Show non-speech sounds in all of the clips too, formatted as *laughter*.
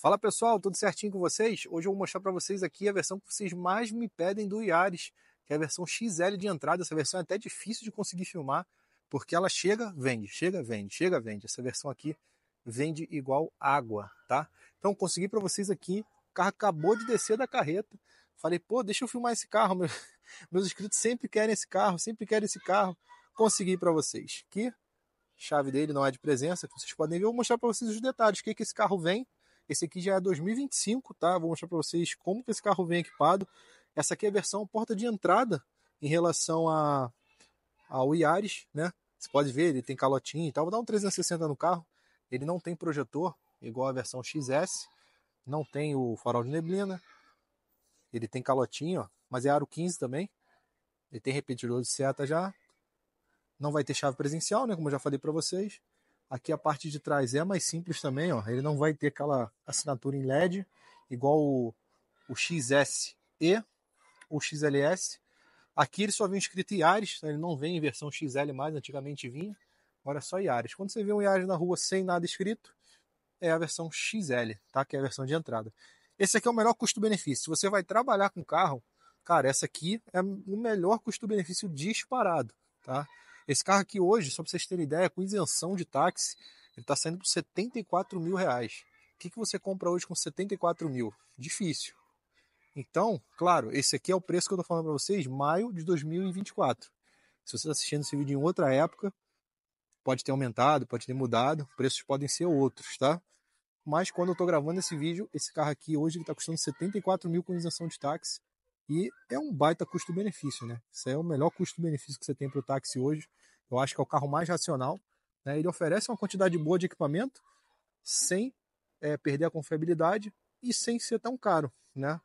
Fala pessoal, tudo certinho com vocês? Hoje eu vou mostrar para vocês aqui a versão que vocês mais me pedem do Iares, que é a versão XL de entrada. Essa versão é até difícil de conseguir filmar, porque ela chega, vende, chega, vende, chega, vende. Essa versão aqui vende igual água, tá? Então consegui para vocês aqui, o carro acabou de descer da carreta. Falei, pô, deixa eu filmar esse carro, meus, *laughs* meus inscritos sempre querem esse carro, sempre querem esse carro. Consegui para vocês. Que chave dele não é de presença, vocês podem ver, eu vou mostrar para vocês os detalhes, o que que esse carro vem esse aqui já é 2025, tá? Vou mostrar para vocês como que esse carro vem equipado. Essa aqui é a versão porta de entrada em relação a, ao Iaris, né? Você pode ver, ele tem calotinho e tal. Vou dar um 360 no carro. Ele não tem projetor, igual a versão XS. Não tem o farol de neblina. Ele tem calotinho, ó, mas é aro 15 também. Ele tem repetidor de seta já. Não vai ter chave presencial, né? Como eu já falei para vocês. Aqui a parte de trás é mais simples também, ó. Ele não vai ter aquela assinatura em LED, igual o, o XS e o XLS. Aqui ele só vem escrito Yaris, né? ele não vem em versão XL mais, antigamente vinha. Agora é só Yaris. Quando você vê um Yaris na rua sem nada escrito, é a versão XL, tá? Que é a versão de entrada. Esse aqui é o melhor custo-benefício. Se você vai trabalhar com carro, cara, essa aqui é o melhor custo-benefício disparado, tá? Esse carro aqui hoje, só para vocês terem ideia, é com isenção de táxi, ele está saindo por 74 mil reais. O que, que você compra hoje com 74 mil? Difícil. Então, claro, esse aqui é o preço que eu estou falando para vocês, maio de 2024. Se você está assistindo esse vídeo em outra época, pode ter aumentado, pode ter mudado, preços podem ser outros, tá? Mas quando eu estou gravando esse vídeo, esse carro aqui hoje está custando 74 mil com isenção de táxi. E é um baita custo-benefício, né? Isso é o melhor custo-benefício que você tem para o táxi hoje. Eu acho que é o carro mais racional. Né? Ele oferece uma quantidade boa de equipamento sem é, perder a confiabilidade e sem ser tão caro, né?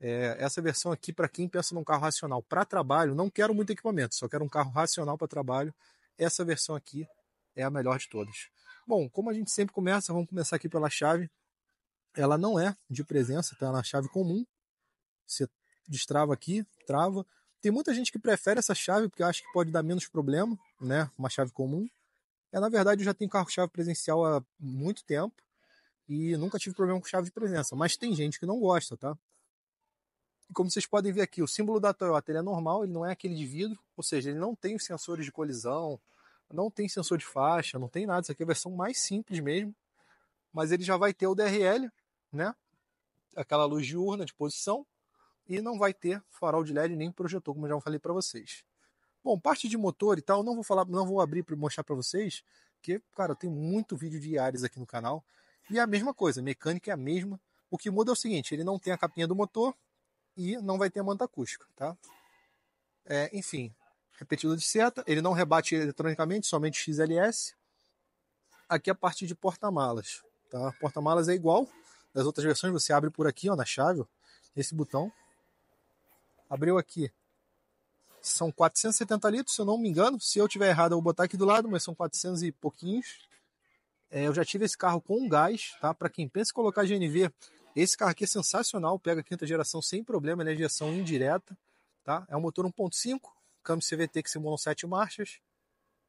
É, essa versão aqui para quem pensa num carro racional para trabalho, não quero muito equipamento, só quero um carro racional para trabalho. Essa versão aqui é a melhor de todas. Bom, como a gente sempre começa, vamos começar aqui pela chave. Ela não é de presença, tá na é chave comum. Você destrava aqui, trava. Tem muita gente que prefere essa chave porque acha que pode dar menos problema, né? Uma chave comum. É, na verdade, eu já tenho carro-chave presencial há muito tempo e nunca tive problema com chave de presença, mas tem gente que não gosta, tá? E como vocês podem ver aqui, o símbolo da Toyota ele é normal, ele não é aquele de vidro, ou seja, ele não tem os sensores de colisão, não tem sensor de faixa, não tem nada. Isso aqui é a versão mais simples mesmo, mas ele já vai ter o DRL, né? Aquela luz diurna de posição, e não vai ter farol de LED nem projetor, como eu já falei para vocês. Bom, parte de motor e tal, não vou falar, não vou abrir para mostrar para vocês, que cara, tem muito vídeo de Yaris aqui no canal. E é a mesma coisa, mecânica é a mesma. O que muda é o seguinte, ele não tem a capinha do motor e não vai ter a manta acústica, tá? É, enfim, repetido de seta, ele não rebate eletronicamente, somente XLS. Aqui a parte de porta-malas, tá? Porta-malas é igual das outras versões, você abre por aqui, ó, na chave, nesse esse botão, abriu aqui. São 470 litros, se eu não me engano. Se eu tiver errado, eu vou botar aqui do lado, mas são 400 e pouquinhos. É, eu já tive esse carro com gás, tá? Para quem pensa em colocar GNV, esse carro aqui é sensacional, pega quinta geração sem problema, ele é né? injeção indireta, tá? É um motor 1.5, câmbio CVT que simulam 7 marchas.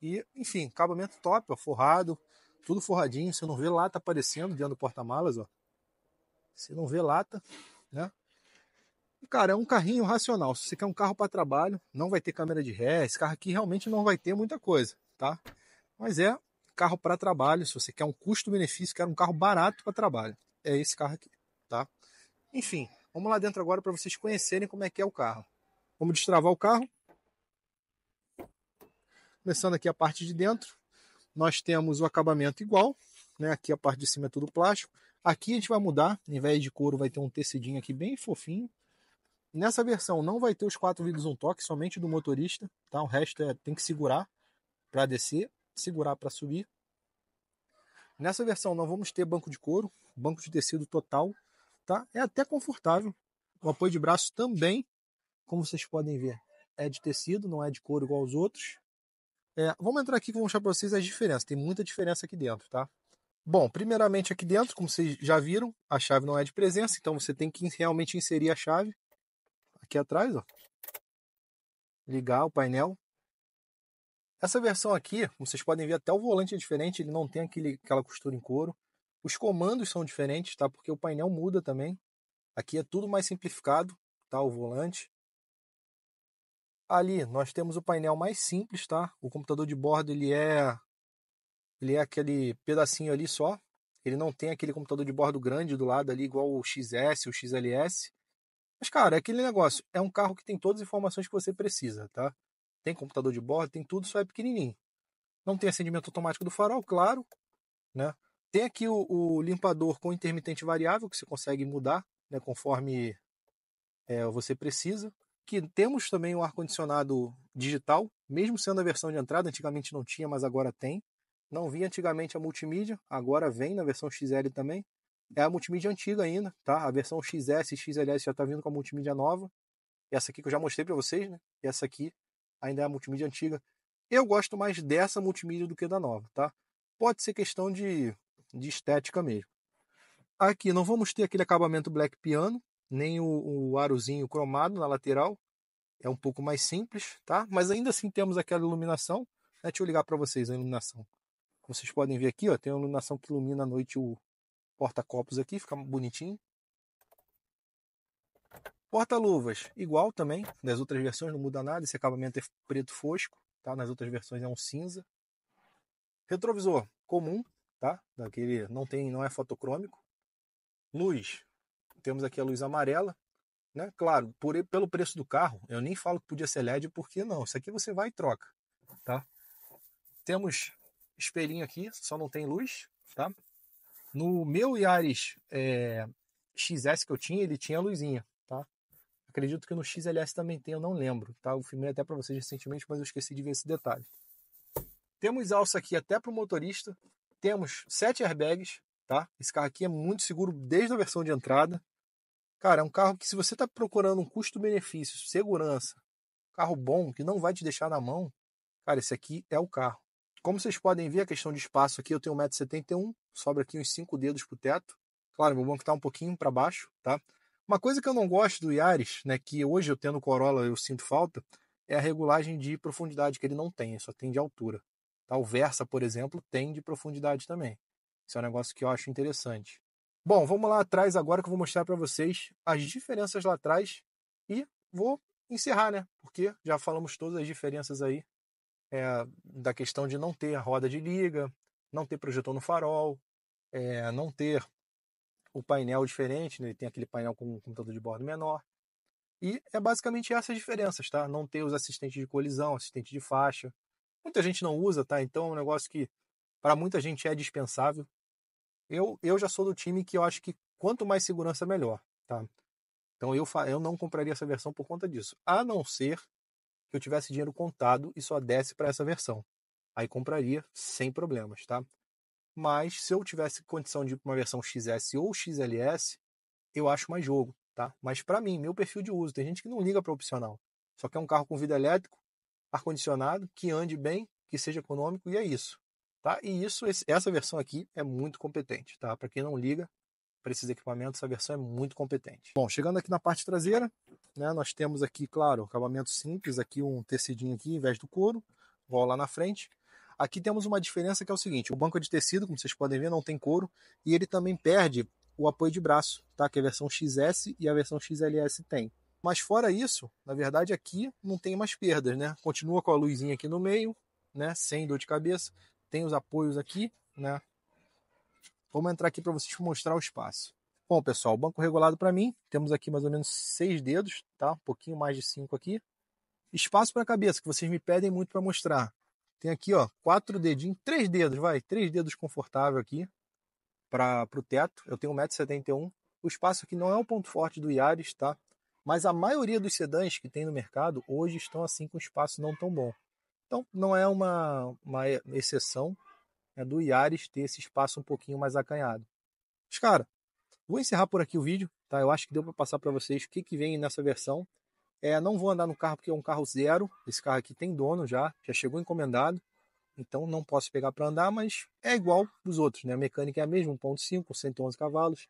E, enfim, acabamento top, ó, forrado, tudo forradinho, você não vê lata aparecendo dentro do porta-malas, ó. Você não vê lata, né? Cara, é um carrinho racional. Se você quer um carro para trabalho, não vai ter câmera de ré. Esse carro aqui realmente não vai ter muita coisa, tá? Mas é carro para trabalho. Se você quer um custo-benefício, quer um carro barato para trabalho, é esse carro aqui, tá? Enfim, vamos lá dentro agora para vocês conhecerem como é que é o carro. Vamos destravar o carro. Começando aqui a parte de dentro, nós temos o acabamento igual, né? Aqui a parte de cima é tudo plástico. Aqui a gente vai mudar, em vez de couro vai ter um tecidinho aqui bem fofinho. Nessa versão não vai ter os um toque somente do motorista, tá? O resto é, tem que segurar para descer, segurar para subir. Nessa versão não vamos ter banco de couro, banco de tecido total, tá? É até confortável. O apoio de braço também, como vocês podem ver, é de tecido, não é de couro igual aos outros. É, vamos entrar aqui e vou mostrar para vocês as diferenças. Tem muita diferença aqui dentro, tá? Bom, primeiramente aqui dentro, como vocês já viram, a chave não é de presença, então você tem que realmente inserir a chave aqui atrás, ó. Ligar o painel. Essa versão aqui, vocês podem ver até o volante é diferente, ele não tem aquele, aquela costura em couro. Os comandos são diferentes, tá? Porque o painel muda também. Aqui é tudo mais simplificado, tá? O volante. Ali nós temos o painel mais simples, tá? O computador de bordo ele é ele é aquele pedacinho ali só. Ele não tem aquele computador de bordo grande do lado ali igual o XS, o XLS. Mas, cara, é aquele negócio. É um carro que tem todas as informações que você precisa, tá? Tem computador de bordo, tem tudo, só é pequenininho. Não tem acendimento automático do farol, claro, né? Tem aqui o, o limpador com intermitente variável que você consegue mudar, né, conforme é, você precisa. Que temos também o um ar condicionado digital, mesmo sendo a versão de entrada, antigamente não tinha, mas agora tem. Não vinha antigamente a multimídia, agora vem na versão XL também. É a multimídia antiga ainda, tá? A versão XS e XLS já está vindo com a multimídia nova. Essa aqui que eu já mostrei para vocês, né? essa aqui ainda é a multimídia antiga. Eu gosto mais dessa multimídia do que da nova, tá? Pode ser questão de, de estética mesmo. Aqui não vamos ter aquele acabamento black piano, nem o, o arozinho cromado na lateral. É um pouco mais simples, tá? Mas ainda assim temos aquela iluminação. Deixa eu ligar para vocês a iluminação. vocês podem ver aqui, ó, tem uma iluminação que ilumina à noite o, porta-copos aqui, fica bonitinho. Porta-luvas, igual também, nas outras versões não muda nada, esse acabamento é preto fosco, tá? Nas outras versões é um cinza. Retrovisor comum, tá? Daquele não tem, não é fotocrômico. Luz, temos aqui a luz amarela, né? Claro, por, pelo preço do carro, eu nem falo que podia ser LED, porque não, isso aqui você vai e troca, tá? Temos espelhinho aqui, só não tem luz, tá? No meu Yaris é, eh, XS que eu tinha, ele tinha a luzinha, tá? Acredito que no XLS também tem, eu não lembro, tá? Eu filmei até para vocês recentemente, mas eu esqueci de ver esse detalhe. Temos alça aqui até para o motorista. Temos sete airbags, tá? Esse carro aqui é muito seguro desde a versão de entrada. Cara, é um carro que se você está procurando um custo-benefício, segurança, carro bom, que não vai te deixar na mão, cara, esse aqui é o carro. Como vocês podem ver, a questão de espaço aqui, eu tenho 1,71m, sobra aqui uns 5 dedos para o teto. Claro, meu banco está um pouquinho para baixo, tá? Uma coisa que eu não gosto do Yaris, né, que hoje eu tendo Corolla eu sinto falta, é a regulagem de profundidade que ele não tem, ele só tem de altura. Tá? O Versa, por exemplo, tem de profundidade também. Isso é um negócio que eu acho interessante. Bom, vamos lá atrás agora que eu vou mostrar para vocês as diferenças lá atrás e vou encerrar, né? Porque já falamos todas as diferenças aí é, da questão de não ter roda de liga, não ter projetor no farol, é, não ter o painel diferente, né? ele tem aquele painel com um computador de bordo menor. E é basicamente essas diferenças, tá? Não ter os assistentes de colisão, assistente de faixa. Muita gente não usa, tá? Então é um negócio que para muita gente é dispensável. Eu, eu já sou do time que eu acho que quanto mais segurança melhor, tá? Então eu, eu não compraria essa versão por conta disso. A não ser eu tivesse dinheiro contado e só desse para essa versão. Aí compraria sem problemas, tá? Mas se eu tivesse condição de ir para uma versão XS ou XLS, eu acho mais jogo, tá? Mas para mim, meu perfil de uso, tem gente que não liga para opcional. Só quer um carro com vida elétrico, ar-condicionado, que ande bem, que seja econômico e é isso. Tá? E isso, essa versão aqui é muito competente, tá? Para quem não liga, para esses equipamentos, essa versão é muito competente. Bom, chegando aqui na parte traseira, né, nós temos aqui, claro, acabamento simples, aqui um tecidinho aqui em vez do couro, Vou lá na frente. Aqui temos uma diferença que é o seguinte, o banco de tecido, como vocês podem ver, não tem couro e ele também perde o apoio de braço, tá? Que a versão XS e a versão XLS tem. Mas fora isso, na verdade aqui não tem mais perdas, né? Continua com a luzinha aqui no meio, né? Sem dor de cabeça, tem os apoios aqui, né? Vamos entrar aqui para vocês mostrar o espaço. Bom, pessoal, banco regulado para mim, temos aqui mais ou menos seis dedos, tá? Um pouquinho mais de cinco aqui. Espaço para a cabeça, que vocês me pedem muito para mostrar. Tem aqui, ó, quatro dedinhos, três dedos, vai, três dedos confortável aqui para o teto. Eu tenho 1,71m. O espaço aqui não é o um ponto forte do Yaris, tá? Mas a maioria dos sedãs que tem no mercado hoje estão assim com espaço não tão bom. Então, não é uma, uma exceção, né, do Iares ter esse espaço um pouquinho mais acanhado. Mas, cara, vou encerrar por aqui o vídeo, tá? Eu acho que deu para passar para vocês o que, que vem nessa versão. É, não vou andar no carro porque é um carro zero. Esse carro aqui tem dono já, já chegou encomendado. Então não posso pegar para andar, mas é igual os outros, né? A mecânica é a mesma, 1.5, 111 cavalos,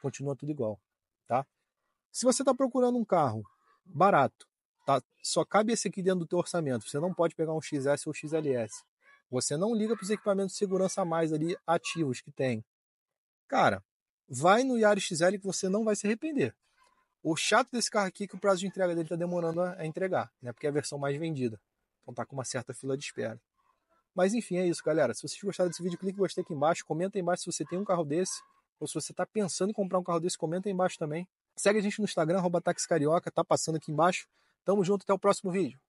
continua tudo igual, tá? Se você está procurando um carro barato, tá? Só cabe esse aqui dentro do teu orçamento. Você não pode pegar um XS ou XLS. Você não liga para os equipamentos de segurança a mais ali ativos que tem. Cara, vai no Yaris XL que você não vai se arrepender. O chato desse carro aqui é que o prazo de entrega dele está demorando a entregar, né? Porque é a versão mais vendida. Então tá com uma certa fila de espera. Mas enfim, é isso, galera. Se vocês gostaram desse vídeo, clique em gostei aqui embaixo. Comenta aí embaixo se você tem um carro desse. Ou se você está pensando em comprar um carro desse, comenta aí embaixo também. Segue a gente no Instagram, arroba Carioca, tá passando aqui embaixo. Tamo junto, até o próximo vídeo.